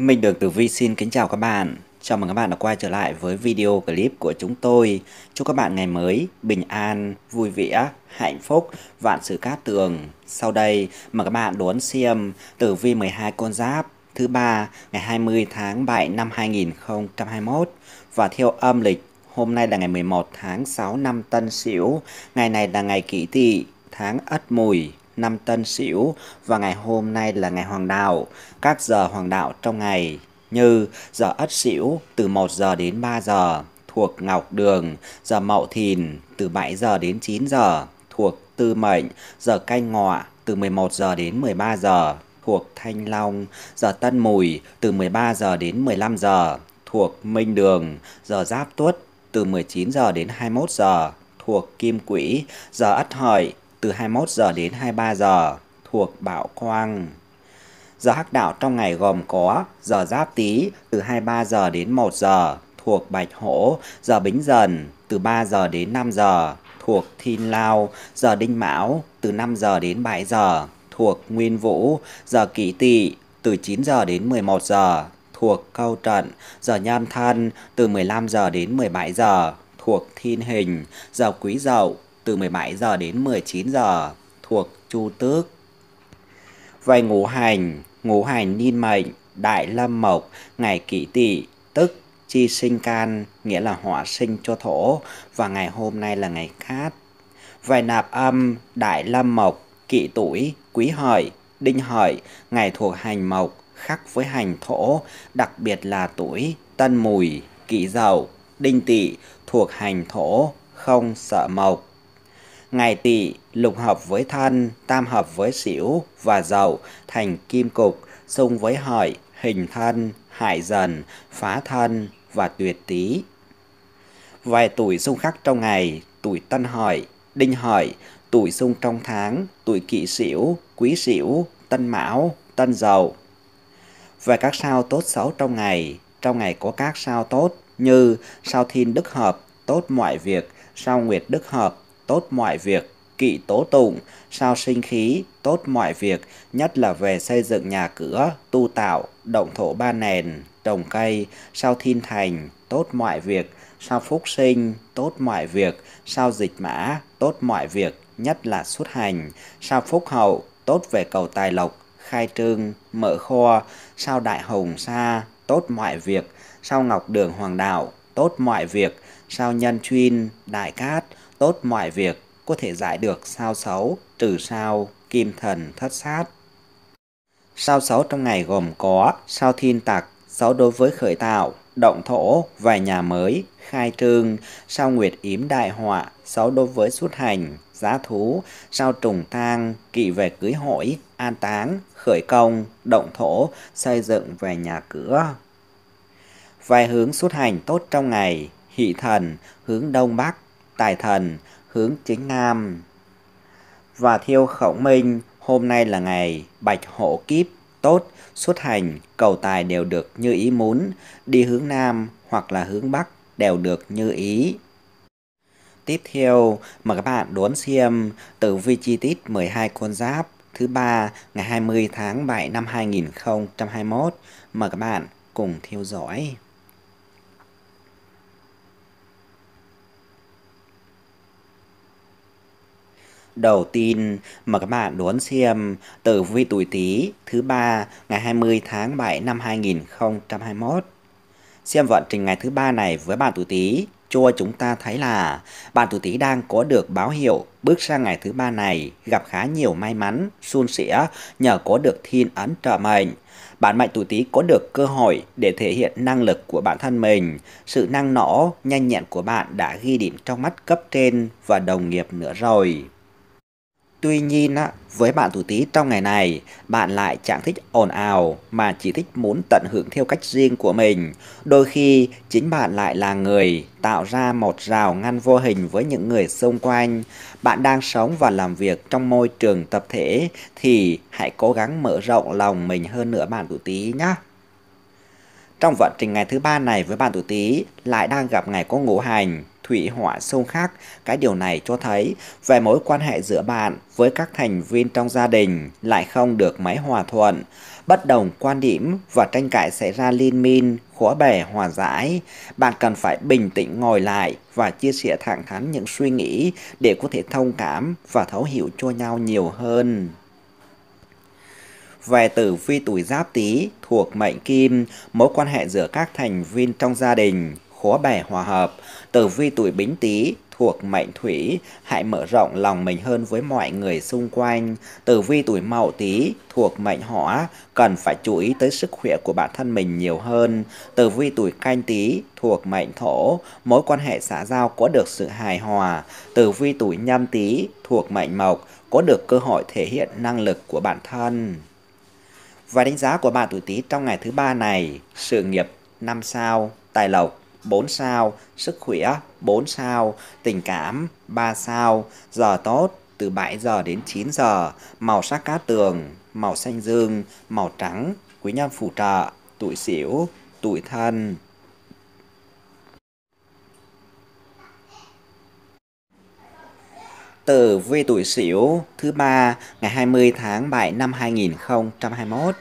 Mình Đường Tử Vi xin kính chào các bạn. Chào mừng các bạn đã quay trở lại với video clip của chúng tôi. Chúc các bạn ngày mới bình an, vui vẻ, hạnh phúc, vạn sự cát tường. Sau đây mời các bạn đón xem Tử Vi 12 con giáp thứ ba ngày 20 tháng 7 năm 2021 và theo âm lịch hôm nay là ngày 11 tháng 6 năm Tân Sửu, ngày này là ngày Kỷ Tỵ, tháng Ất Mùi năm tân sửu và ngày hôm nay là ngày hoàng đạo. Các giờ hoàng đạo trong ngày như giờ ất sửu từ 1 giờ đến 3 giờ thuộc Ngọc Đường, giờ Mậu Thìn từ 7 giờ đến 9 giờ thuộc Tư Mệnh, giờ Canh Ngọ từ 11 giờ đến 13 giờ thuộc Thanh Long, giờ Tân Mùi từ 13 giờ đến 15 giờ thuộc Minh Đường, giờ Giáp Tuất từ 19 giờ đến 21 giờ thuộc Kim Quỹ, giờ Ất Hợi từ 21 giờ đến 23 giờ thuộc Bảo Quang. Giờ hắc đạo trong ngày gồm có giờ Giáp Tý từ 23 giờ đến 1 giờ thuộc Bạch Hổ, giờ Bính Dần từ 3 giờ đến 5 giờ thuộc Thiên Lao, giờ Đinh Mão từ 5 giờ đến 7 giờ thuộc Nguyên Vũ, giờ Kỷ Tỵ từ 9 giờ đến 11 giờ thuộc Câu Trận, giờ Nhâm Thân từ 15 giờ đến 17 giờ thuộc Thiên Hình, giờ Quý Dậu từ 17 giờ đến 19 giờ thuộc chu tước. Vậy ngũ hành, ngũ hành niên mệnh, đại lâm mộc, ngày kỷ tỵ tức chi sinh can, nghĩa là hỏa sinh cho thổ và ngày hôm nay là ngày cát. Vậy nạp âm, đại lâm mộc, kỷ tuổi, quý hợi, đinh hợi, ngày thuộc hành mộc, khắc với hành thổ, đặc biệt là tuổi tân mùi, kỷ dậu, đinh tỵ thuộc hành thổ, không sợ mộc ngày tỵ lục hợp với thân, tam hợp với xỉu và dậu thành kim cục, xung với hợi, hình thân, hại dần, phá thân và tuyệt tý. Vài tuổi xung khắc trong ngày, tuổi tân hợi, đinh hợi, tuổi xung trong tháng, tuổi kỵ xỉu, quý xỉu, tân mão, tân dậu. Về các sao tốt xấu trong ngày, trong ngày có các sao tốt như sao thiên đức hợp, tốt mọi việc, sao nguyệt đức hợp, tốt mọi việc, kỵ tố tụng, sao sinh khí, tốt mọi việc, nhất là về xây dựng nhà cửa, tu tạo, động thổ ba nền, trồng cây, sao thiên thành, tốt mọi việc, sao phúc sinh, tốt mọi việc, sao dịch mã, tốt mọi việc, nhất là xuất hành, sao phúc hậu, tốt về cầu tài lộc, khai trương, mở kho, sao đại hồng sa, tốt mọi việc, sao ngọc đường hoàng đạo, tốt mọi việc, sao nhân chuyên, đại cát, tốt mọi việc có thể giải được sao xấu trừ sao kim thần thất sát. Sao xấu trong ngày gồm có sao thiên tặc, xấu đối với khởi tạo, động thổ, vài nhà mới, khai trương, sao nguyệt yếm đại họa, xấu đối với xuất hành, giá thú, sao trùng tang, kỵ về cưới hỏi, an táng, khởi công, động thổ, xây dựng về nhà cửa. Vài hướng xuất hành tốt trong ngày, hỷ thần, hướng đông bắc, tài thần, hướng chính nam. Và thiêu khẩu minh, hôm nay là ngày bạch hộ kiếp, tốt, xuất hành, cầu tài đều được như ý muốn, đi hướng nam hoặc là hướng bắc đều được như ý. Tiếp theo, mời các bạn đón xem tử vi chi tiết 12 con giáp thứ ba ngày 20 tháng 7 năm 2021. Mời các bạn cùng theo dõi. đầu tiên mà các bạn đón xem tử vi tuổi Tý thứ ba ngày 20 tháng 7 năm 2021. Xem vận trình ngày thứ ba này với bạn tuổi Tý cho chúng ta thấy là bạn tuổi Tý đang có được báo hiệu bước sang ngày thứ ba này gặp khá nhiều may mắn, suôn sẻ nhờ có được thiên ấn trợ mệnh. Bạn mệnh tuổi Tý có được cơ hội để thể hiện năng lực của bản thân mình, sự năng nổ, nhanh nhẹn của bạn đã ghi điểm trong mắt cấp trên và đồng nghiệp nữa rồi. Tuy nhiên, với bạn thủ tí trong ngày này, bạn lại chẳng thích ồn ào mà chỉ thích muốn tận hưởng theo cách riêng của mình. Đôi khi, chính bạn lại là người tạo ra một rào ngăn vô hình với những người xung quanh. Bạn đang sống và làm việc trong môi trường tập thể thì hãy cố gắng mở rộng lòng mình hơn nữa bạn thủ tí nhé. Trong vận trình ngày thứ ba này với bạn tuổi tí lại đang gặp ngày có ngũ hành thủy hỏa xung khắc. Cái điều này cho thấy về mối quan hệ giữa bạn với các thành viên trong gia đình lại không được mấy hòa thuận. Bất đồng quan điểm và tranh cãi xảy ra liên minh, khó bề hòa giải. Bạn cần phải bình tĩnh ngồi lại và chia sẻ thẳng thắn những suy nghĩ để có thể thông cảm và thấu hiểu cho nhau nhiều hơn về tử vi tuổi giáp tý thuộc mệnh kim mối quan hệ giữa các thành viên trong gia đình khó bè hòa hợp, tử vi tuổi bính tý thuộc mệnh thủy, hãy mở rộng lòng mình hơn với mọi người xung quanh. Tử vi tuổi mậu tý thuộc mệnh hỏa, cần phải chú ý tới sức khỏe của bản thân mình nhiều hơn. Tử vi tuổi canh tý thuộc mệnh thổ, mối quan hệ xã giao có được sự hài hòa. Tử vi tuổi nhâm tý thuộc mệnh mộc, có được cơ hội thể hiện năng lực của bản thân. Và đánh giá của bạn tuổi Tý trong ngày thứ ba này, sự nghiệp năm sao, tài lộc 4 sao, sức khỏe 4 sao, tình cảm 3 sao, giờ tốt từ 7 giờ đến 9 giờ, màu sắc cát tường, màu xanh dương, màu trắng, quý nhân phù trợ, tuổi xỉu, tuổi thân. Tử vi tuổi xỉu thứ ba ngày 20 tháng 7 năm 2021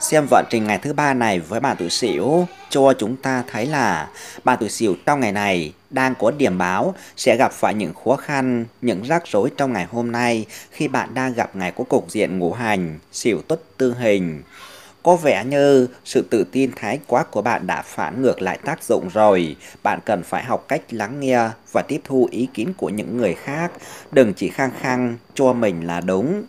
Xem vận trình ngày thứ ba này với bạn tuổi Sửu cho chúng ta thấy là bạn tuổi Sửu trong ngày này đang có điểm báo sẽ gặp phải những khó khăn, những rắc rối trong ngày hôm nay khi bạn đang gặp ngày có cục diện ngũ hành, Sửu tuất tương hình. Có vẻ như sự tự tin thái quá của bạn đã phản ngược lại tác dụng rồi. Bạn cần phải học cách lắng nghe và tiếp thu ý kiến của những người khác. Đừng chỉ khăng khăng cho mình là đúng.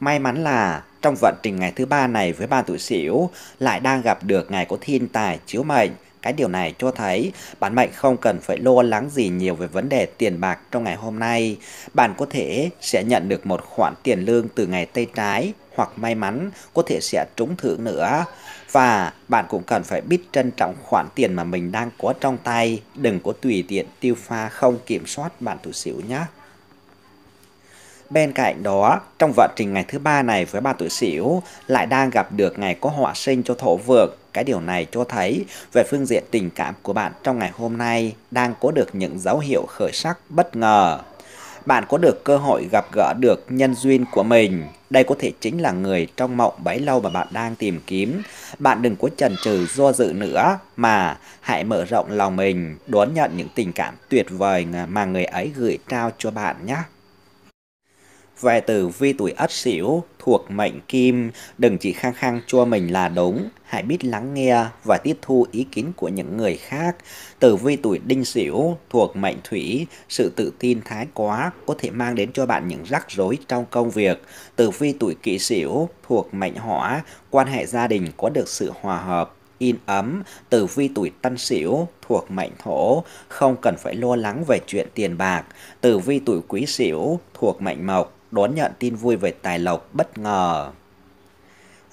May mắn là trong vận trình ngày thứ ba này với ban tuổi Sửu lại đang gặp được ngày có thiên tài chiếu mệnh. Cái điều này cho thấy bạn mệnh không cần phải lo lắng gì nhiều về vấn đề tiền bạc trong ngày hôm nay. Bạn có thể sẽ nhận được một khoản tiền lương từ ngày tây trái hoặc may mắn có thể sẽ trúng thưởng nữa. Và bạn cũng cần phải biết trân trọng khoản tiền mà mình đang có trong tay, đừng có tùy tiện tiêu pha không kiểm soát bạn tuổi Sửu nhé. Bên cạnh đó, trong vận trình ngày thứ ba này với bà tuổi Sửu lại đang gặp được ngày có họa sinh cho thổ vượng. Cái điều này cho thấy về phương diện tình cảm của bạn trong ngày hôm nay đang có được những dấu hiệu khởi sắc bất ngờ. Bạn có được cơ hội gặp gỡ được nhân duyên của mình. Đây có thể chính là người trong mộng bấy lâu mà bạn đang tìm kiếm. Bạn đừng có chần chừ do dự nữa mà hãy mở rộng lòng mình đón nhận những tình cảm tuyệt vời mà người ấy gửi trao cho bạn nhé. Về tử vi tuổi ất sửu thuộc mệnh kim, đừng chỉ khăng khăng cho mình là đúng, hãy biết lắng nghe và tiếp thu ý kiến của những người khác. Tử vi tuổi đinh sửu thuộc mệnh thủy, sự tự tin thái quá có thể mang đến cho bạn những rắc rối trong công việc. Tử vi tuổi kỷ sửu thuộc mệnh hỏa, quan hệ gia đình có được sự hòa hợp, in ấm, tử vi tuổi tân sửu thuộc mệnh thổ, không cần phải lo lắng về chuyện tiền bạc, tử vi tuổi quý sửu thuộc mệnh mộc, đón nhận tin vui về tài lộc bất ngờ.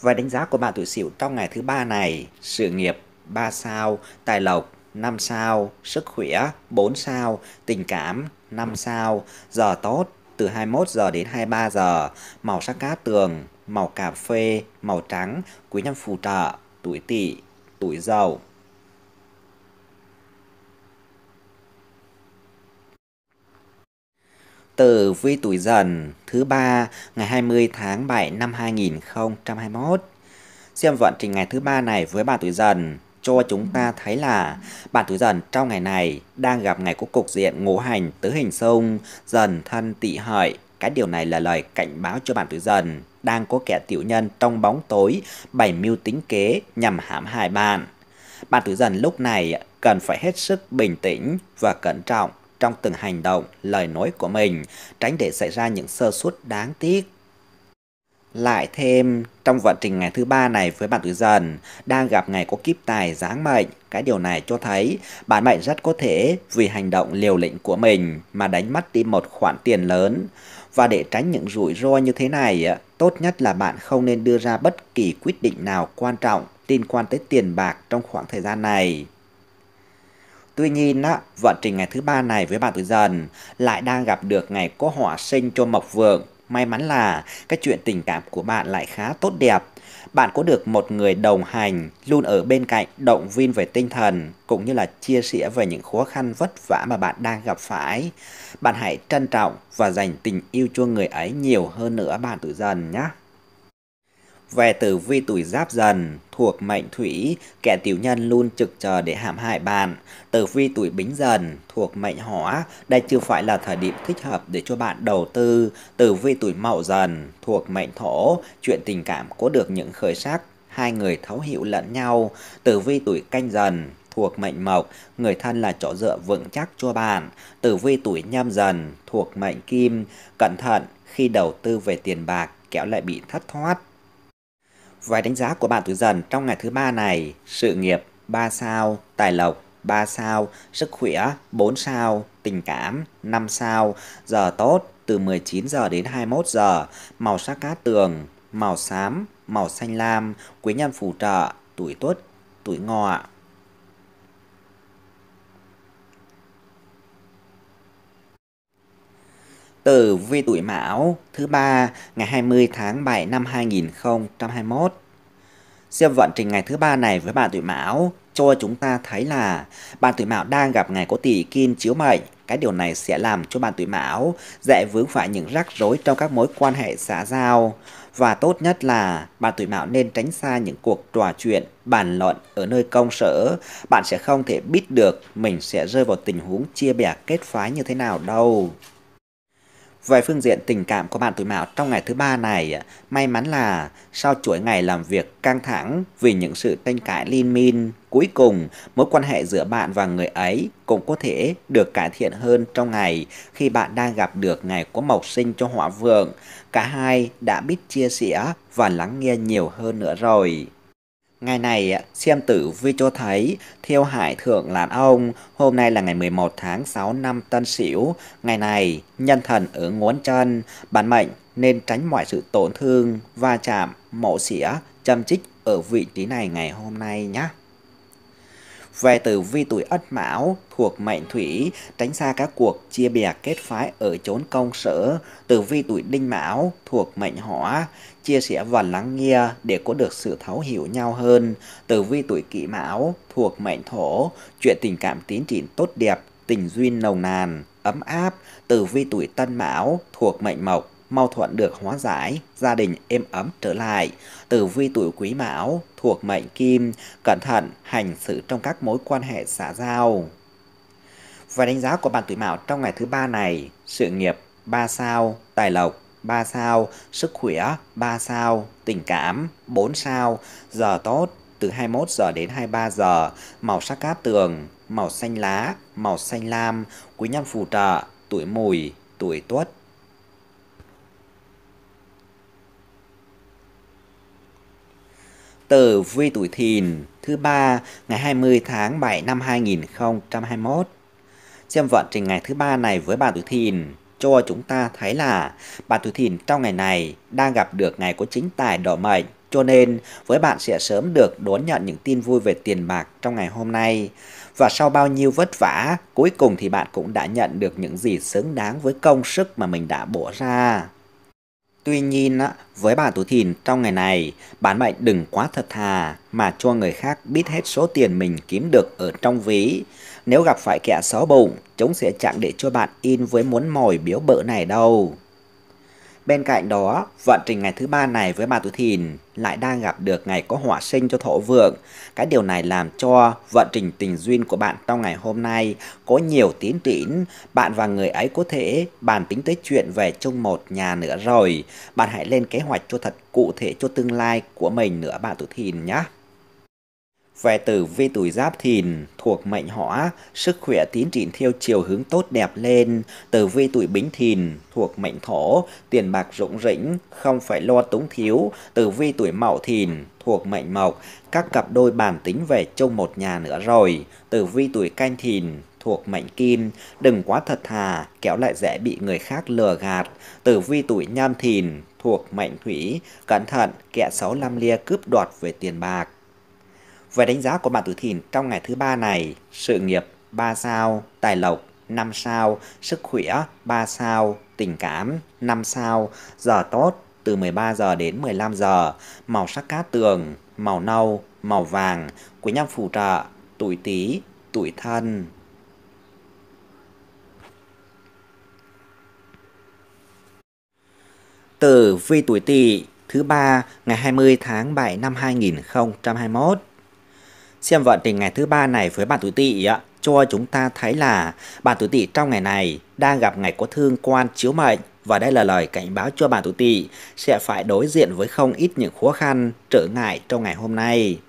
Và đánh giá của bạn tuổi Sửu trong ngày thứ ba này, sự nghiệp 3 sao, tài lộc 5 sao, sức khỏe 4 sao, tình cảm 5 sao, giờ tốt từ 21 giờ đến 23 giờ, màu sắc cát tường, màu cà phê, màu trắng, quý nhân phù trợ, tuổi tỵ, tuổi dậu. Tử vi tuổi dần thứ ba ngày 20 tháng 7 năm 2021. Xem vận trình ngày thứ ba này với bạn tuổi dần cho chúng ta thấy là bạn tuổi dần trong ngày này đang gặp ngày của cục diện ngũ hành tứ hình sông dần thân tỵ hợi cái điều này là lời cảnh báo cho bạn tuổi dần đang có kẻ tiểu nhân trong bóng tối bày mưu tính kế nhằm hãm hại bạn bạn tuổi dần lúc này cần phải hết sức bình tĩnh và cẩn trọng trong từng hành động, lời nói của mình, tránh để xảy ra những sơ suất đáng tiếc. Lại thêm, trong vận trình ngày thứ ba này với bạn tuổi dần, đang gặp ngày có kiếp tài giáng mệnh, cái điều này cho thấy bạn mệnh rất có thể vì hành động liều lĩnh của mình mà đánh mất đi một khoản tiền lớn. Và để tránh những rủi ro như thế này, tốt nhất là bạn không nên đưa ra bất kỳ quyết định nào quan trọng liên quan tới tiền bạc trong khoảng thời gian này. Tuy nhiên, á, vận trình ngày thứ ba này với bạn tuổi Dần lại đang gặp được ngày có hỏa sinh cho Mộc Vượng. May mắn là cái chuyện tình cảm của bạn lại khá tốt đẹp. Bạn có được một người đồng hành, luôn ở bên cạnh, động viên về tinh thần, cũng như là chia sẻ về những khó khăn vất vả mà bạn đang gặp phải. Bạn hãy trân trọng và dành tình yêu cho người ấy nhiều hơn nữa bạn tuổi Dần nhé. Về tử vi tuổi giáp dần, thuộc mệnh thủy, kẻ tiểu nhân luôn trực chờ để hãm hại bạn. Tử vi tuổi bính dần, thuộc mệnh hỏa, đây chưa phải là thời điểm thích hợp để cho bạn đầu tư. Tử vi tuổi mậu dần, thuộc mệnh thổ, chuyện tình cảm có được những khởi sắc, hai người thấu hiểu lẫn nhau. Tử vi tuổi canh dần, thuộc mệnh mộc, người thân là chỗ dựa vững chắc cho bạn. Tử vi tuổi nhâm dần, thuộc mệnh kim, cẩn thận khi đầu tư về tiền bạc, kéo lại bị thất thoát. Vài đánh giá của bạn tuổi dần trong ngày thứ ba này, sự nghiệp 3 sao, tài lộc 3 sao, sức khỏe 4 sao, tình cảm 5 sao, giờ tốt từ 19 giờ đến 21 giờ, màu sắc cát tường, màu xám, màu xanh lam, quý nhân phù trợ, tuổi tuất, tuổi ngọ. Tử vi tuổi Mão thứ ba ngày 20 tháng 7 năm 2021. Xem vận trình ngày thứ ba này với bạn tuổi Mão cho chúng ta thấy là bạn tuổi Mão đang gặp ngày có tỷ kim chiếu mệnh. Cái điều này sẽ làm cho bạn tuổi Mão dễ vướng phải những rắc rối trong các mối quan hệ xã giao. Và tốt nhất là bạn tuổi Mão nên tránh xa những cuộc trò chuyện, bàn luận ở nơi công sở. Bạn sẽ không thể biết được mình sẽ rơi vào tình huống chia bè kết phái như thế nào đâu. Về phương diện tình cảm của bạn tuổi Mão trong ngày thứ ba này, may mắn là sau chuỗi ngày làm việc căng thẳng vì những sự tranh cãi liên minh, cuối cùng mối quan hệ giữa bạn và người ấy cũng có thể được cải thiện hơn trong ngày khi bạn đang gặp được ngày có mộc sinh cho hỏa vượng. Cả hai đã biết chia sẻ và lắng nghe nhiều hơn nữa rồi. Ngày này, xem tử vi cho thấy theo hải thượng là ông, hôm nay là ngày 11 tháng 6 năm Tân Sửu. Ngày này, nhân thần ở ngón chân, bản mệnh nên tránh mọi sự tổn thương, va chạm, mổ xỉa, châm chích ở vị trí này ngày hôm nay nhé về tử vi tuổi Ất Mão thuộc mệnh Thủy, tránh xa các cuộc chia bè kết phái ở chốn công sở. Tử vi tuổi Đinh Mão thuộc mệnh Hỏa, chia sẻ và lắng nghe để có được sự thấu hiểu nhau hơn. Tử vi tuổi Kỷ Mão thuộc mệnh Thổ, chuyện tình cảm tiến triển tốt đẹp, tình duyên nồng nàn ấm áp, tử vi tuổi Tân Mão thuộc mệnh Mộc, Mau thuận được hóa giải, gia đình êm ấm trở lại. Tử vi tuổi quý mão thuộc mệnh kim, cẩn thận, hành xử trong các mối quan hệ xã giao. Và đánh giá của bạn tuổi mão trong ngày thứ ba này, sự nghiệp 3 sao, tài lộc 3 sao, sức khỏe 3 sao, tình cảm 4 sao, giờ tốt từ 21 giờ đến 23 giờ, màu sắc cát tường, màu xanh lá, màu xanh lam, quý nhân phù trợ, tuổi mùi, tuổi tuất. tử vi tuổi thìn thứ ba ngày 20 tháng 7 năm 2021. Xem vận trình ngày thứ ba này với bà tuổi thìn cho chúng ta thấy là bà tuổi thìn trong ngày này đang gặp được ngày của chính tài đỏ mệnh cho nên với bạn sẽ sớm được đón nhận những tin vui về tiền bạc trong ngày hôm nay. Và sau bao nhiêu vất vả, cuối cùng thì bạn cũng đã nhận được những gì xứng đáng với công sức mà mình đã bỏ ra. Tuy nhiên, với bà Tú Thìn trong ngày này, bạn mệnh đừng quá thật thà mà cho người khác biết hết số tiền mình kiếm được ở trong ví. Nếu gặp phải kẻ xó bụng, chúng sẽ chẳng để cho bạn in với muốn mồi biếu bợ này đâu. Bên cạnh đó, vận trình ngày thứ ba này với bà tuổi thìn lại đang gặp được ngày có hỏa sinh cho thổ vượng. Cái điều này làm cho vận trình tình duyên của bạn trong ngày hôm nay có nhiều tiến triển. Bạn và người ấy có thể bàn tính tới chuyện về chung một nhà nữa rồi. Bạn hãy lên kế hoạch cho thật cụ thể cho tương lai của mình nữa bạn tuổi thìn nhé. Về tử vi tuổi giáp thìn thuộc mệnh hỏa, sức khỏe tiến triển theo chiều hướng tốt đẹp lên. Tử vi tuổi bính thìn thuộc mệnh thổ, tiền bạc rủng rỉnh, không phải lo túng thiếu. Tử vi tuổi mậu thìn thuộc mệnh mộc, các cặp đôi bản tính về chung một nhà nữa rồi. Tử vi tuổi canh thìn thuộc mệnh kim, đừng quá thật thà, kéo lại dễ bị người khác lừa gạt. Tử vi tuổi nhâm thìn thuộc mệnh thủy, cẩn thận, kẻ xấu lam lia cướp đoạt về tiền bạc. Về đánh giá của bạn tuổi thìn trong ngày thứ ba này, sự nghiệp 3 sao, tài lộc 5 sao, sức khỏe 3 sao, tình cảm 5 sao, giờ tốt từ 13 giờ đến 15 giờ, màu sắc cát tường, màu nâu, màu vàng, quý nhân phù trợ, tuổi tý, tuổi thân. Tử vi tuổi tỵ thứ ba ngày 20 tháng 7 năm 2021 Xem vận trình ngày thứ ba này với bạn tuổi tỵ cho chúng ta thấy là bạn tuổi tỵ trong ngày này đang gặp ngày có thương quan chiếu mệnh và đây là lời cảnh báo cho bạn tuổi tỵ sẽ phải đối diện với không ít những khó khăn, trở ngại trong ngày hôm nay.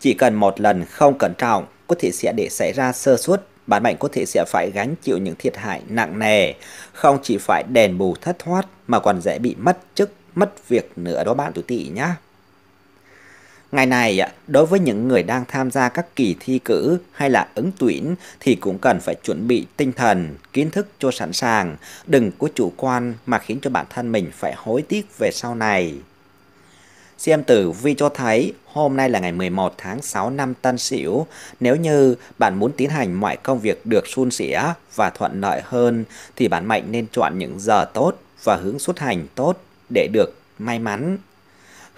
Chỉ cần một lần không cẩn trọng có thể sẽ để xảy ra sơ suất bạn mệnh có thể sẽ phải gánh chịu những thiệt hại nặng nề, không chỉ phải đền bù thất thoát mà còn dễ bị mất chức, mất việc nữa đó bạn tuổi tỵ nhé. Ngày này, đối với những người đang tham gia các kỳ thi cử hay là ứng tuyển thì cũng cần phải chuẩn bị tinh thần, kiến thức cho sẵn sàng, đừng có chủ quan mà khiến cho bản thân mình phải hối tiếc về sau này. Xem tử vi cho thấy hôm nay là ngày 11 tháng 6 năm Tân Sửu. Nếu như bạn muốn tiến hành mọi công việc được suôn sẻ và thuận lợi hơn thì bạn mệnh nên chọn những giờ tốt và hướng xuất hành tốt để được may mắn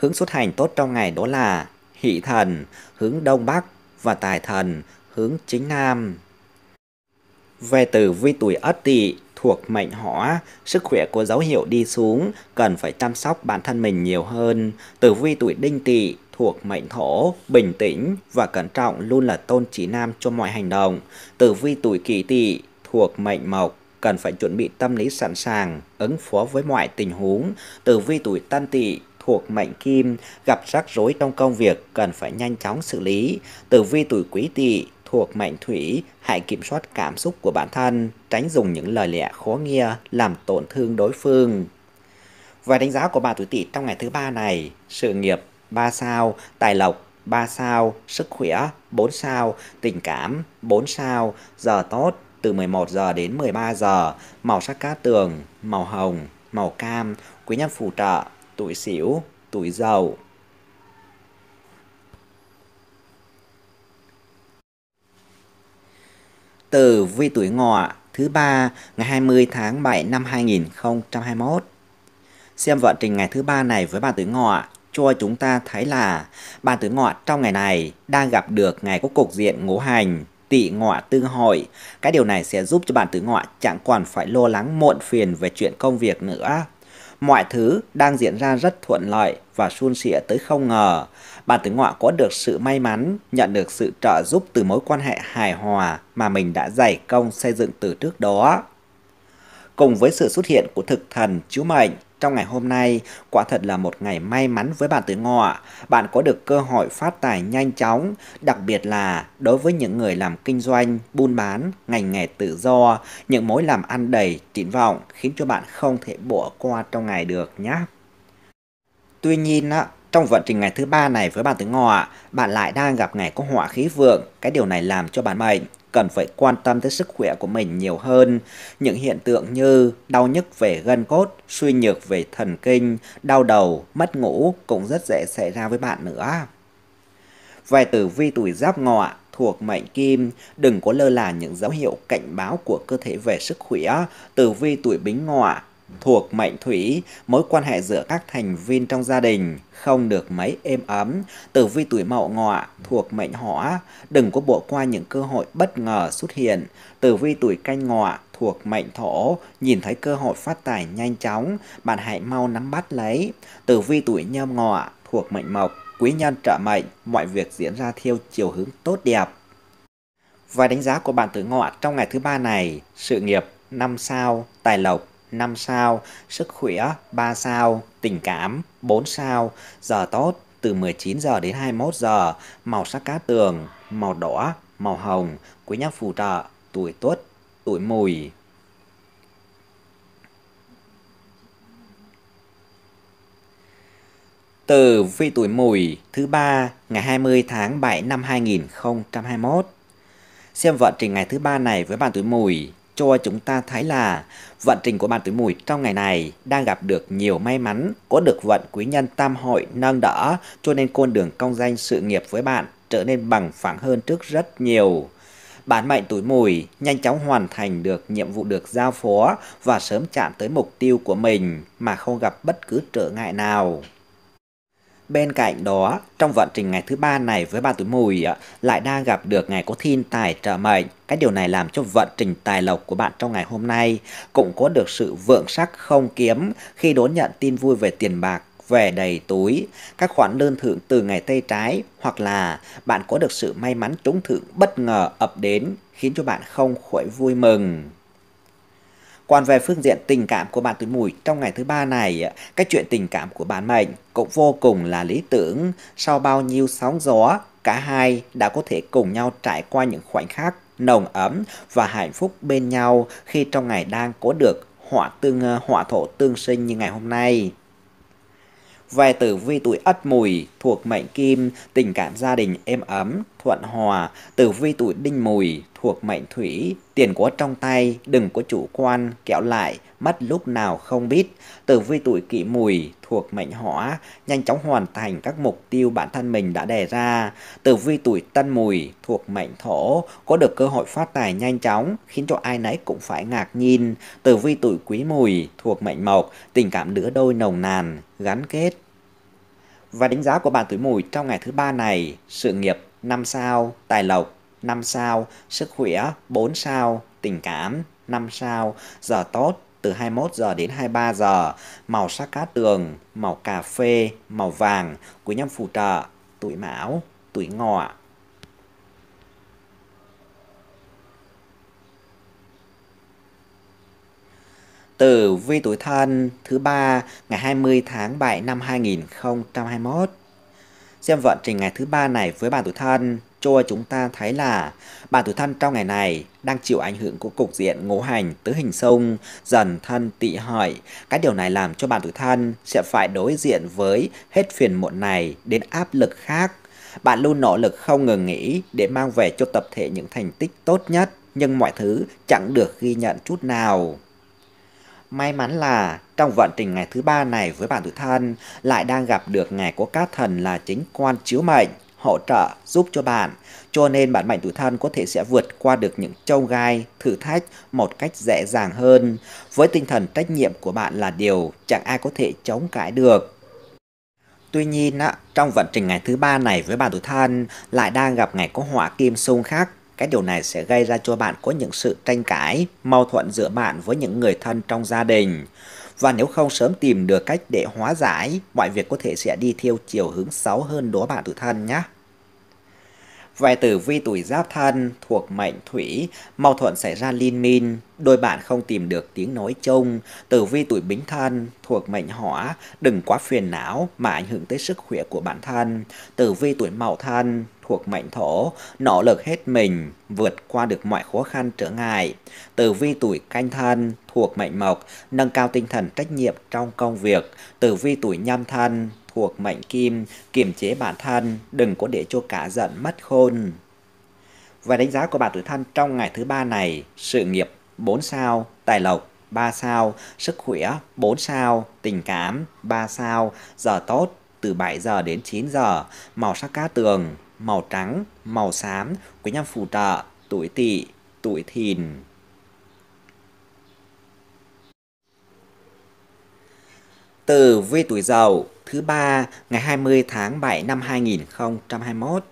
Hướng xuất hành tốt trong ngày đó là hỷ thần, hướng đông bắc và tài thần, hướng chính nam. Về tử vi tuổi Ất Tỵ thuộc mệnh hỏa, sức khỏe có dấu hiệu đi xuống, cần phải chăm sóc bản thân mình nhiều hơn. Tử vi tuổi Đinh Tỵ thuộc mệnh thổ, bình tĩnh và cẩn trọng luôn là tôn chỉ nam cho mọi hành động. Tử vi tuổi Kỷ Tỵ thuộc mệnh mộc, cần phải chuẩn bị tâm lý sẵn sàng ứng phó với mọi tình huống. Tử vi tuổi Tân Tỵ thuộc mệnh kim gặp rắc rối trong công việc cần phải nhanh chóng xử lý. Tử vi tuổi quý tỵ thuộc mệnh thủy, hãy kiểm soát cảm xúc của bản thân, tránh dùng những lời lẽ khó nghe làm tổn thương đối phương. Và đánh giá của bà tuổi tỵ trong ngày thứ ba này, sự nghiệp 3 sao, tài lộc 3 sao, sức khỏe 4 sao, tình cảm 4 sao, giờ tốt từ 11 giờ đến 13 giờ, màu sắc cát tường, màu hồng, màu cam, quý nhân phù trợ tuổi xỉu, tuổi giàu Từ vi tuổi ngọ thứ ba ngày 20 tháng 7 năm 2021. Xem vận trình ngày thứ ba này với bạn tuổi ngọ cho chúng ta thấy là bạn tuổi ngọ trong ngày này đang gặp được ngày có cục diện ngũ hành tị ngọ tư hội. Cái điều này sẽ giúp cho bạn tuổi ngọ chẳng còn phải lo lắng muộn phiền về chuyện công việc nữa mọi thứ đang diễn ra rất thuận lợi và suôn sẻ tới không ngờ. Bà Tử Ngọ có được sự may mắn, nhận được sự trợ giúp từ mối quan hệ hài hòa mà mình đã dày công xây dựng từ trước đó. Cùng với sự xuất hiện của thực thần, chú mệnh, trong ngày hôm nay, quả thật là một ngày may mắn với bạn tử ngọ. Bạn có được cơ hội phát tài nhanh chóng, đặc biệt là đối với những người làm kinh doanh, buôn bán, ngành nghề tự do, những mối làm ăn đầy triển vọng khiến cho bạn không thể bỏ qua trong ngày được nhé. Tuy nhiên, trong vận trình ngày thứ ba này với bạn tử ngọ, bạn lại đang gặp ngày có họa khí vượng, cái điều này làm cho bạn mệnh cần phải quan tâm tới sức khỏe của mình nhiều hơn. Những hiện tượng như đau nhức về gân cốt, suy nhược về thần kinh, đau đầu, mất ngủ cũng rất dễ xảy ra với bạn nữa. Về tử vi tuổi giáp ngọ thuộc mệnh kim, đừng có lơ là những dấu hiệu cảnh báo của cơ thể về sức khỏe. Tử vi tuổi bính ngọ thuộc mệnh thủy, mối quan hệ giữa các thành viên trong gia đình không được mấy êm ấm. Tử vi tuổi mậu ngọ thuộc mệnh hỏa, đừng có bỏ qua những cơ hội bất ngờ xuất hiện. Tử vi tuổi canh ngọ thuộc mệnh thổ, nhìn thấy cơ hội phát tài nhanh chóng, bạn hãy mau nắm bắt lấy. Tử vi tuổi nhâm ngọ thuộc mệnh mộc, quý nhân trợ mệnh, mọi việc diễn ra theo chiều hướng tốt đẹp. Và đánh giá của bạn tử ngọ trong ngày thứ ba này, sự nghiệp 5 sao, tài lộc 5 sao, sức khỏe 3 sao, tình cảm 4 sao, giờ tốt từ 19 giờ đến 21 giờ, màu sắc cát tường, màu đỏ, màu hồng, quý nhân phù trợ, tuổi tuất, tuổi mùi. Từ vị tuổi mùi thứ ba ngày 20 tháng 7 năm 2021. Xem vận trình ngày thứ ba này với bạn tuổi mùi cho chúng ta thấy là vận trình của bạn tuổi mùi trong ngày này đang gặp được nhiều may mắn, có được vận quý nhân tam hội nâng đỡ, cho nên con đường công danh sự nghiệp với bạn trở nên bằng phẳng hơn trước rất nhiều. Bản mệnh tuổi mùi nhanh chóng hoàn thành được nhiệm vụ được giao phó và sớm chạm tới mục tiêu của mình mà không gặp bất cứ trở ngại nào. Bên cạnh đó, trong vận trình ngày thứ ba này với ba tuổi mùi lại đang gặp được ngày có thiên tài trợ mệnh. Cái điều này làm cho vận trình tài lộc của bạn trong ngày hôm nay cũng có được sự vượng sắc không kiếm khi đón nhận tin vui về tiền bạc về đầy túi, các khoản đơn thưởng từ ngày tây trái hoặc là bạn có được sự may mắn trúng thưởng bất ngờ ập đến khiến cho bạn không khỏi vui mừng. Còn về phương diện tình cảm của bạn tuổi mùi trong ngày thứ ba này, cái chuyện tình cảm của bạn mệnh cũng vô cùng là lý tưởng. Sau bao nhiêu sóng gió, cả hai đã có thể cùng nhau trải qua những khoảnh khắc nồng ấm và hạnh phúc bên nhau khi trong ngày đang có được hỏa tương ờ, hỏa thổ tương sinh như ngày hôm nay. Về tử vi tuổi Ất Mùi thuộc mệnh Kim, tình cảm gia đình êm ấm, thuận hòa, tử vi tuổi đinh mùi, thuộc mệnh thủy, tiền có trong tay, đừng có chủ quan, kẹo lại, mất lúc nào không biết. Tử vi tuổi kỷ mùi, thuộc mệnh hỏa, nhanh chóng hoàn thành các mục tiêu bản thân mình đã đề ra. Tử vi tuổi tân mùi, thuộc mệnh thổ, có được cơ hội phát tài nhanh chóng, khiến cho ai nấy cũng phải ngạc nhiên. Tử vi tuổi quý mùi, thuộc mệnh mộc, tình cảm nửa đôi nồng nàn, gắn kết. Và đánh giá của bạn tuổi mùi trong ngày thứ ba này, sự nghiệp 5 sao, tài lộc, 5 sao, sức khỏe, 4 sao, tình cảm, 5 sao, giờ tốt, từ 21 giờ đến 23 giờ, màu sắc cát tường, màu cà phê, màu vàng, quý nhân phù trợ, tuổi mão, tuổi ngọ. Tử vi tuổi thân thứ ba ngày 20 tháng 7 năm 2021 xem vận trình ngày thứ ba này với bản tuổi thân cho chúng ta thấy là bản tuổi thân trong ngày này đang chịu ảnh hưởng của cục diện ngũ hành tứ hình sông dần thân tị hợi cái điều này làm cho bản tuổi thân sẽ phải đối diện với hết phiền muộn này đến áp lực khác bạn luôn nỗ lực không ngừng nghỉ để mang về cho tập thể những thành tích tốt nhất nhưng mọi thứ chẳng được ghi nhận chút nào May mắn là trong vận trình ngày thứ ba này với bản tử thân lại đang gặp được ngày của các thần là chính quan chiếu mệnh, hỗ trợ, giúp cho bạn. Cho nên bản mệnh tử thân có thể sẽ vượt qua được những trâu gai, thử thách một cách dễ dàng hơn. Với tinh thần trách nhiệm của bạn là điều chẳng ai có thể chống cãi được. Tuy nhiên, trong vận trình ngày thứ ba này với bà tuổi thân lại đang gặp ngày có họa kim xung khắc cái điều này sẽ gây ra cho bạn có những sự tranh cãi, mâu thuẫn giữa bạn với những người thân trong gia đình. Và nếu không sớm tìm được cách để hóa giải, mọi việc có thể sẽ đi theo chiều hướng xấu hơn đó bạn tự thân nhé. Về tử vi tuổi giáp thân thuộc mệnh thủy, mâu thuẫn xảy ra liên minh, đôi bạn không tìm được tiếng nói chung. Tử vi tuổi bính thân thuộc mệnh hỏa, đừng quá phiền não mà ảnh hưởng tới sức khỏe của bản thân. Tử vi tuổi mậu thân thuộc mệnh thổ, nỗ lực hết mình, vượt qua được mọi khó khăn trở ngại. Tử vi tuổi canh thân thuộc mệnh mộc, nâng cao tinh thần trách nhiệm trong công việc. Tử vi tuổi nhâm thân thuộc mệnh kim, kiềm chế bản thân, đừng có để cho cả giận mất khôn. Và đánh giá của bà tử thân trong ngày thứ ba này, sự nghiệp 4 sao, tài lộc 3 sao, sức khỏe 4 sao, tình cảm 3 sao, giờ tốt từ 7 giờ đến 9 giờ, màu sắc cá tường màu trắng, màu xám của nhằm phù trợ tuổi tỵ, tuổi thìn. Từ vi tuổi dậu thứ ba ngày 20 tháng 7 năm 2021.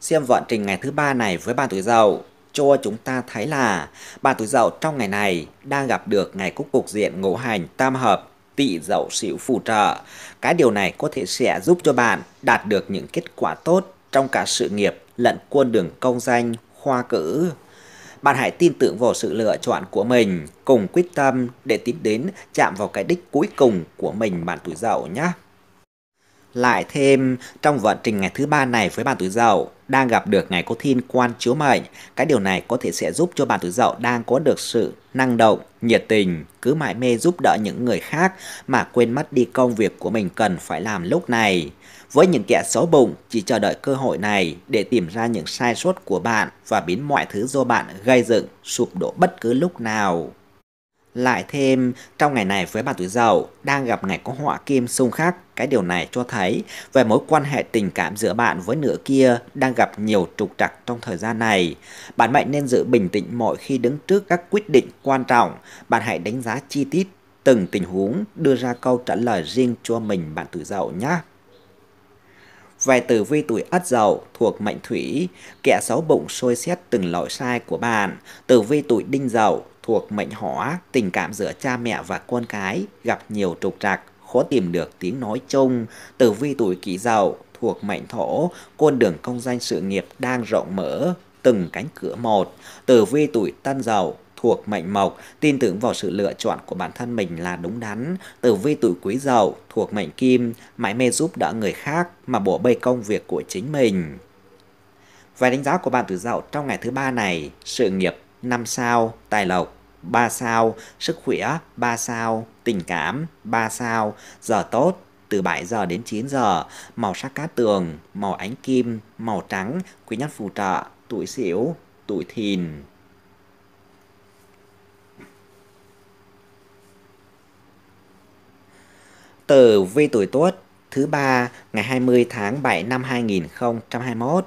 Xem vận trình ngày thứ ba này với bạn tuổi dậu cho chúng ta thấy là bạn tuổi dậu trong ngày này đang gặp được ngày cúc cục diện ngũ hành tam hợp tỵ dậu sửu phù trợ. Cái điều này có thể sẽ giúp cho bạn đạt được những kết quả tốt trong cả sự nghiệp lẫn quân đường công danh, khoa cử. Bạn hãy tin tưởng vào sự lựa chọn của mình, cùng quyết tâm để tiến đến chạm vào cái đích cuối cùng của mình bạn tuổi dậu nhé. Lại thêm, trong vận trình ngày thứ ba này với bạn tuổi dậu, đang gặp được ngày có thiên quan chiếu mệnh, cái điều này có thể sẽ giúp cho bạn tuổi dậu đang có được sự năng động, nhiệt tình, cứ mãi mê giúp đỡ những người khác mà quên mất đi công việc của mình cần phải làm lúc này. Với những kẻ xấu bụng, chỉ chờ đợi cơ hội này để tìm ra những sai sót của bạn và biến mọi thứ do bạn gây dựng sụp đổ bất cứ lúc nào. Lại thêm, trong ngày này với bạn tuổi giàu đang gặp ngày có họa kim xung khắc, cái điều này cho thấy về mối quan hệ tình cảm giữa bạn với nửa kia đang gặp nhiều trục trặc trong thời gian này. Bạn mạnh nên giữ bình tĩnh mọi khi đứng trước các quyết định quan trọng, bạn hãy đánh giá chi tiết từng tình huống, đưa ra câu trả lời riêng cho mình bạn tuổi giàu nhé. Về tử vi tuổi ất dậu thuộc mệnh thủy, kẻ xấu bụng sôi xét từng lỗi sai của bạn. Tử vi tuổi đinh dậu thuộc mệnh hỏa, tình cảm giữa cha mẹ và con cái gặp nhiều trục trặc, khó tìm được tiếng nói chung. Tử vi tuổi kỷ dậu thuộc mệnh thổ, con đường công danh sự nghiệp đang rộng mở, từng cánh cửa một. Tử vi tuổi tân dậu thuộc mệnh mộc, tin tưởng vào sự lựa chọn của bản thân mình là đúng đắn. Tử vi tuổi quý dậu thuộc mệnh kim, mãi mê giúp đỡ người khác mà bỏ bê công việc của chính mình. Vài đánh giá của bạn tuổi dậu trong ngày thứ ba này, sự nghiệp 5 sao, tài lộc 3 sao, sức khỏe 3 sao, tình cảm 3 sao, giờ tốt từ 7 giờ đến 9 giờ, màu sắc cát tường, màu ánh kim, màu trắng, quý nhân phù trợ, tuổi sửu, tuổi thìn. Tử vi tuổi Tuất thứ ba ngày 20 tháng 7 năm 2021.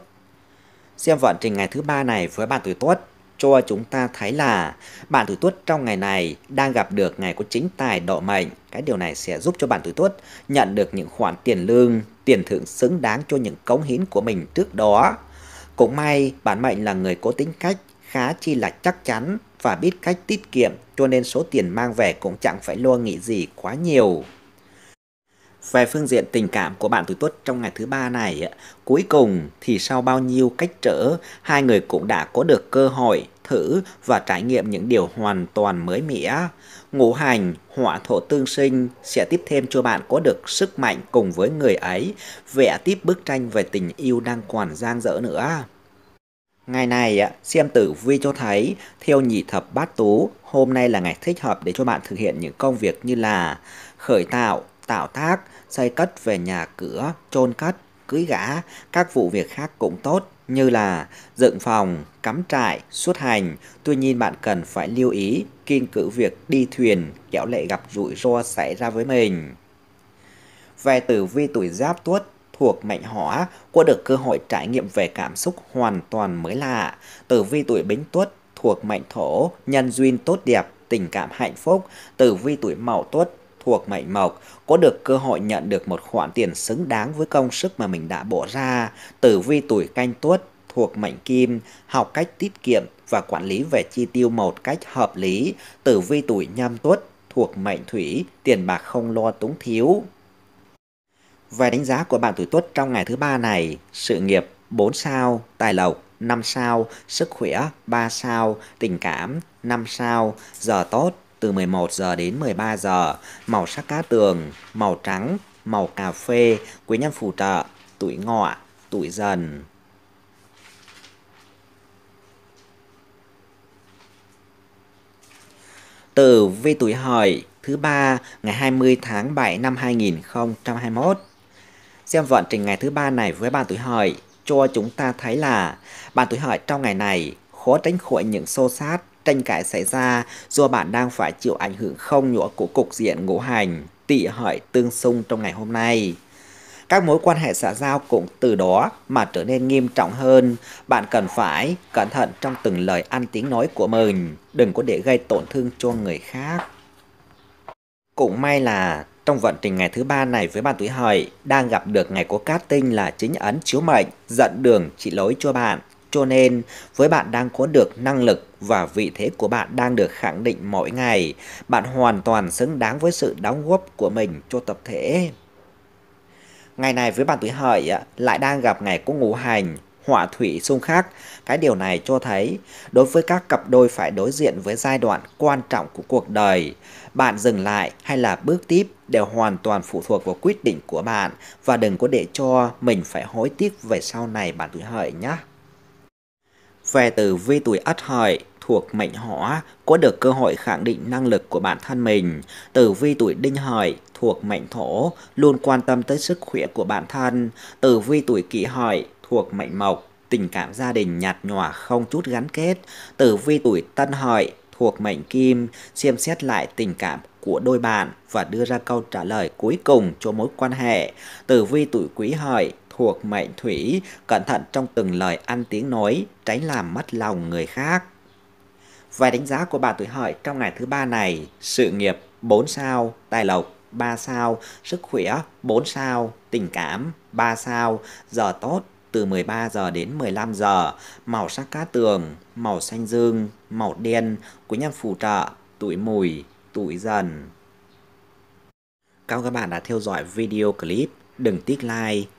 Xem vận trình ngày thứ ba này với bạn tuổi Tuất cho chúng ta thấy là bạn tuổi Tuất trong ngày này đang gặp được ngày có chính tài độ mệnh. Cái điều này sẽ giúp cho bạn tuổi Tuất nhận được những khoản tiền lương, tiền thưởng xứng đáng cho những cống hiến của mình trước đó. Cũng may bạn mệnh là người có tính cách khá chi là chắc chắn và biết cách tiết kiệm cho nên số tiền mang về cũng chẳng phải lo nghĩ gì quá nhiều về phương diện tình cảm của bạn tuổi tuất trong ngày thứ ba này cuối cùng thì sau bao nhiêu cách trở hai người cũng đã có được cơ hội thử và trải nghiệm những điều hoàn toàn mới mẻ ngũ hành hỏa thổ tương sinh sẽ tiếp thêm cho bạn có được sức mạnh cùng với người ấy vẽ tiếp bức tranh về tình yêu đang còn giang dở nữa Ngày này, xem tử vi cho thấy, theo nhị thập bát tú, hôm nay là ngày thích hợp để cho bạn thực hiện những công việc như là khởi tạo, tạo tác, xây cất về nhà cửa, chôn cất, cưới gã, các vụ việc khác cũng tốt như là dựng phòng, cắm trại, xuất hành. Tuy nhiên bạn cần phải lưu ý, kiên cử việc đi thuyền, kéo lệ gặp rủi ro xảy ra với mình. Về tử vi tuổi giáp tuất thuộc mệnh hỏa, có được cơ hội trải nghiệm về cảm xúc hoàn toàn mới lạ. Tử vi tuổi bính tuất thuộc mệnh thổ, nhân duyên tốt đẹp, tình cảm hạnh phúc. Tử vi tuổi mậu tuất thuộc mệnh mộc có được cơ hội nhận được một khoản tiền xứng đáng với công sức mà mình đã bỏ ra. Tử vi tuổi canh tuất thuộc mệnh kim, học cách tiết kiệm và quản lý về chi tiêu một cách hợp lý. Tử vi tuổi nhâm tuất thuộc mệnh thủy, tiền bạc không lo túng thiếu. Về đánh giá của bạn tuổi tuất trong ngày thứ ba này, sự nghiệp 4 sao, tài lộc 5 sao, sức khỏe 3 sao, tình cảm 5 sao, giờ tốt từ 11 giờ đến 13 giờ, màu sắc cá tường, màu trắng, màu cà phê, quý nhân phù trợ, tuổi ngọ, tuổi dần. từ vi tuổi hợi thứ ba ngày 20 tháng 7 năm 2021. Xem vận trình ngày thứ ba này với bạn tuổi hợi cho chúng ta thấy là bạn tuổi hợi trong ngày này khó tránh khỏi những xô xát tranh cãi xảy ra do bạn đang phải chịu ảnh hưởng không nhỏ của cục diện ngũ hành, tỵ hợi tương xung trong ngày hôm nay. Các mối quan hệ xã giao cũng từ đó mà trở nên nghiêm trọng hơn. Bạn cần phải cẩn thận trong từng lời ăn tiếng nói của mình, đừng có để gây tổn thương cho người khác. Cũng may là trong vận trình ngày thứ ba này với bạn tuổi hợi đang gặp được ngày có cát tinh là chính ấn chiếu mệnh, dẫn đường chỉ lối cho bạn. Cho nên, với bạn đang có được năng lực và vị thế của bạn đang được khẳng định mỗi ngày, bạn hoàn toàn xứng đáng với sự đóng góp của mình cho tập thể. Ngày này với bạn tuổi hợi lại đang gặp ngày có ngũ hành, hỏa thủy xung khắc. Cái điều này cho thấy, đối với các cặp đôi phải đối diện với giai đoạn quan trọng của cuộc đời, bạn dừng lại hay là bước tiếp đều hoàn toàn phụ thuộc vào quyết định của bạn và đừng có để cho mình phải hối tiếc về sau này bạn tuổi hợi nhé về từ vi tuổi ất hợi thuộc mệnh hỏa có được cơ hội khẳng định năng lực của bản thân mình. từ vi tuổi đinh hợi thuộc mệnh thổ luôn quan tâm tới sức khỏe của bản thân. từ vi tuổi kỷ hợi thuộc mệnh mộc tình cảm gia đình nhạt nhòa không chút gắn kết. từ vi tuổi tân hợi thuộc mệnh kim xem xét lại tình cảm của đôi bạn và đưa ra câu trả lời cuối cùng cho mối quan hệ. từ vi tuổi quý hợi thuộc mệnh thủy, cẩn thận trong từng lời ăn tiếng nói, tránh làm mất lòng người khác. Vài đánh giá của bạn tuổi hợi trong ngày thứ ba này, sự nghiệp 4 sao, tài lộc 3 sao, sức khỏe 4 sao, tình cảm 3 sao, giờ tốt từ 13 giờ đến 15 giờ, màu sắc cá tường, màu xanh dương, màu đen, quý nhân phù trợ, tuổi mùi, tuổi dần. Cảm ơn các bạn đã theo dõi video clip. Đừng tiếc like,